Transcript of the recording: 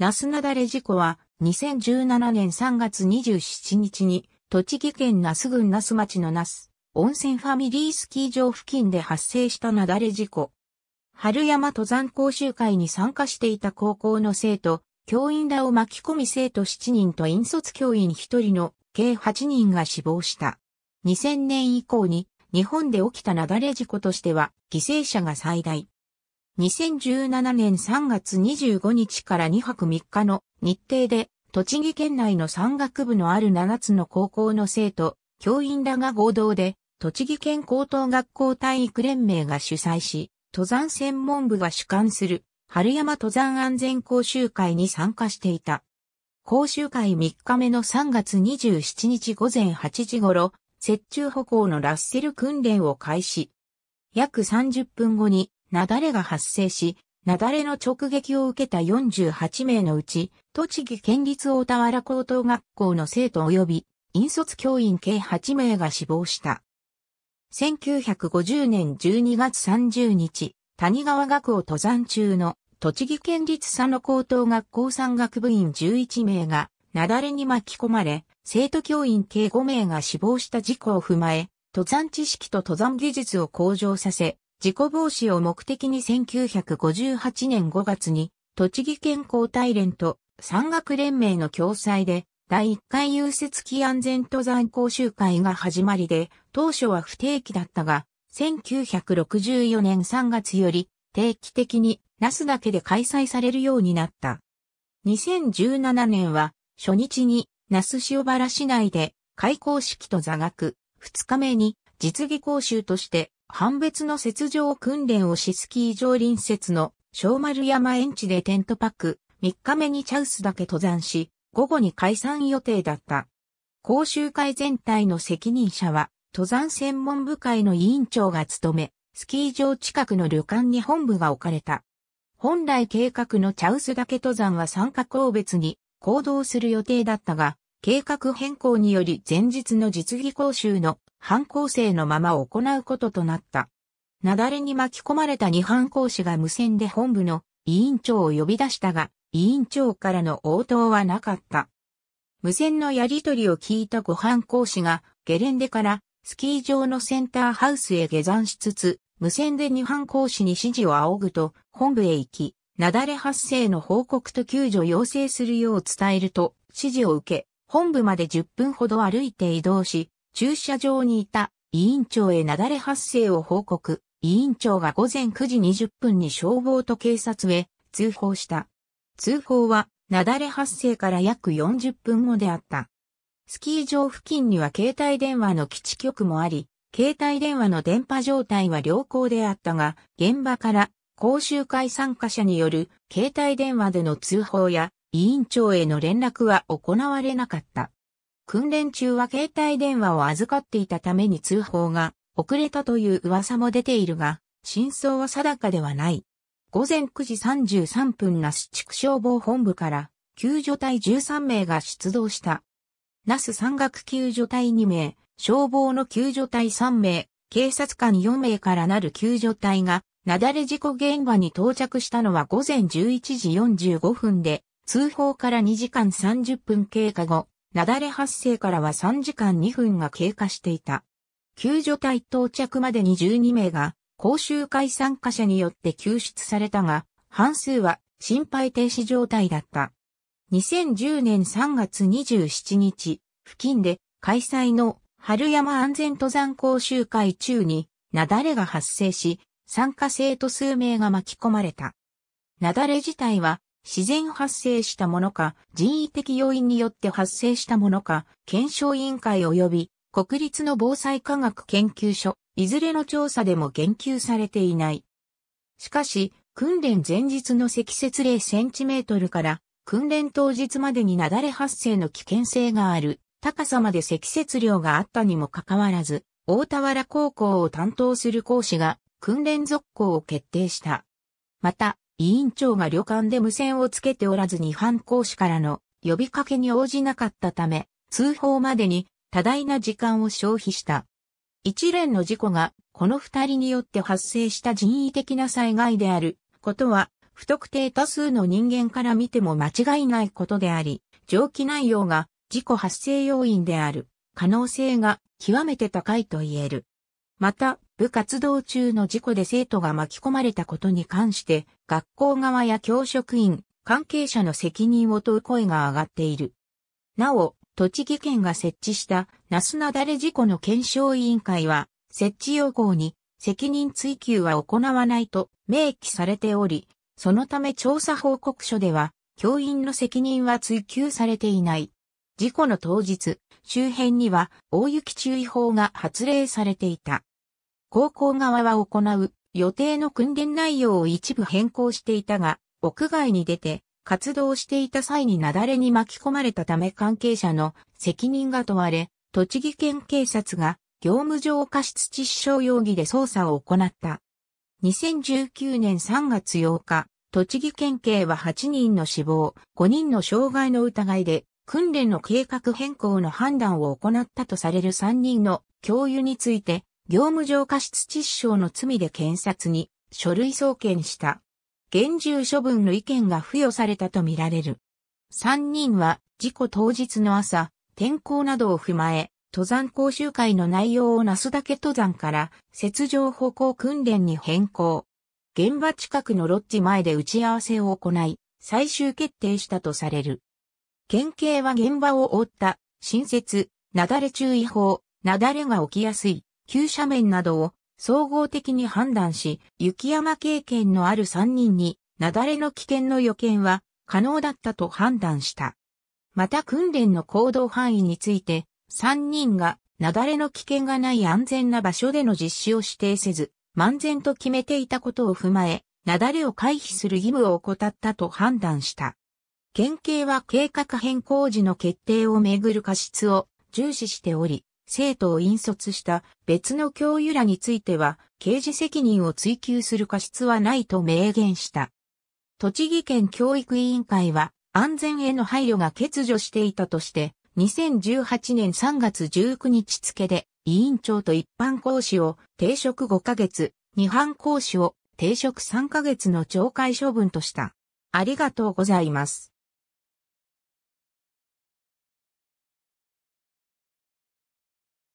ナスナダレ事故は2017年3月27日に栃木県那須郡那須町の那須温泉ファミリースキー場付近で発生したダレ事故。春山登山講習会に参加していた高校の生徒、教員らを巻き込み生徒7人と引率教員1人の計8人が死亡した。2000年以降に日本で起きた雪崩事故としては犠牲者が最大。2017年3月25日から2泊3日の日程で、栃木県内の山岳部のある7つの高校の生徒、教員らが合同で、栃木県高等学校体育連盟が主催し、登山専門部が主管する、春山登山安全講習会に参加していた。講習会3日目の3月27日午前8時頃、雪中歩行のラッセル訓練を開始。約30分後に雪崩が発生し、雪崩の直撃を受けた48名のうち、栃木県立大田原高等学校の生徒及び、引率教員計8名が死亡した。1950年12月30日、谷川学を登山中の栃木県立佐野高等学校山学部員11名が雪崩に巻き込まれ、生徒教員計5名が死亡した事故を踏まえ、登山知識と登山技術を向上させ、事故防止を目的に1958年5月に、栃木県交代連と山岳連盟の共催で、第1回融雪期安全登山講習会が始まりで、当初は不定期だったが、1964年3月より定期的に那須岳で開催されるようになった。2017年は初日に那須塩原市内で開講式と座学、2日目に実技講習として判別の雪上訓練をしスキー場隣接の小丸山園地でテントパック、3日目にチャウスけ登山し、午後に解散予定だった。講習会全体の責任者は、登山専門部会の委員長が務め、スキー場近くの旅館に本部が置かれた。本来計画の茶臼け登山は参加校別に行動する予定だったが、計画変更により前日の実技講習の反抗生のまま行うこととなった。雪崩に巻き込まれた二反講師が無線で本部の委員長を呼び出したが、委員長からの応答はなかった。無線のやりとりを聞いた五犯講師が、ゲレンデからスキー場のセンターハウスへ下山しつつ、無線で二反講師に指示を仰ぐと、本部へ行き、雪崩発生の報告と救助要請するよう伝えると、指示を受け、本部まで10分ほど歩いて移動し、駐車場にいた委員長へなだれ発生を報告、委員長が午前9時20分に消防と警察へ通報した。通報は、なだれ発生から約40分後であった。スキー場付近には携帯電話の基地局もあり、携帯電話の電波状態は良好であったが、現場から講習会参加者による携帯電話での通報や委員長への連絡は行われなかった。訓練中は携帯電話を預かっていたために通報が遅れたという噂も出ているが、真相は定かではない。午前9時33分那須地区消防本部から救助隊13名が出動した。那須山岳救助隊2名、消防の救助隊3名、警察官4名からなる救助隊が、雪崩事故現場に到着したのは午前11時45分で、通報から2時間30分経過後、雪崩発生からは3時間2分が経過していた。救助隊到着までに12名が、講習会参加者によって救出されたが、半数は心肺停止状態だった。2010年3月27日、付近で開催の春山安全登山講習会中に雪崩が発生し、参加生徒数名が巻き込まれた。雪崩自体は自然発生したものか、人為的要因によって発生したものか、検証委員会及び国立の防災科学研究所、いずれの調査でも言及されていない。しかし、訓練前日の積雪0センチメートルから、訓練当日までに雪崩発生の危険性がある、高さまで積雪量があったにもかかわらず、大田原高校を担当する講師が訓練続行を決定した。また、委員長が旅館で無線をつけておらずに反抗士からの呼びかけに応じなかったため、通報までに多大な時間を消費した。一連の事故がこの二人によって発生した人為的な災害であることは、不特定多数の人間から見ても間違いないことであり、上記内容が事故発生要因である可能性が極めて高いと言える。また、部活動中の事故で生徒が巻き込まれたことに関して、学校側や教職員、関係者の責任を問う声が上がっている。なお、栃木県が設置したナスナダレ事故の検証委員会は、設置要項に責任追及は行わないと明記されており、そのため調査報告書では、教員の責任は追及されていない。事故の当日、周辺には大雪注意報が発令されていた。高校側は行う予定の訓練内容を一部変更していたが、屋外に出て活動していた際に雪崩に巻き込まれたため関係者の責任が問われ、栃木県警察が業務上過失致死傷容疑で捜査を行った。2019年3月8日、栃木県警は8人の死亡、5人の傷害の疑いで、訓練の計画変更の判断を行ったとされる3人の教諭について、業務上過失致死傷の罪で検察に書類送検した。厳重処分の意見が付与されたとみられる。3人は事故当日の朝、天候などを踏まえ、登山講習会の内容をすだけ登山から雪上歩行訓練に変更。現場近くのロッジ前で打ち合わせを行い、最終決定したとされる。県警は現場を覆った、新設、雪崩注意報、雪崩が起きやすい、急斜面などを総合的に判断し、雪山経験のある3人に、雪崩の危険の予見は可能だったと判断した。また訓練の行動範囲について、3人が雪崩の危険がない安全な場所での実施を指定せず、漫然と決めていたことを踏まえ、雪崩を回避する義務を怠ったと判断した。県警は計画変更時の決定をめぐる過失を重視しており、生徒を引率した別の教諭らについては、刑事責任を追及する過失はないと明言した。栃木県教育委員会は、安全への配慮が欠如していたとして、2018年3月19日付で、委員長と一般講師を停職5ヶ月、二班講師を停職3ヶ月の懲戒処分とした。ありがとうございます。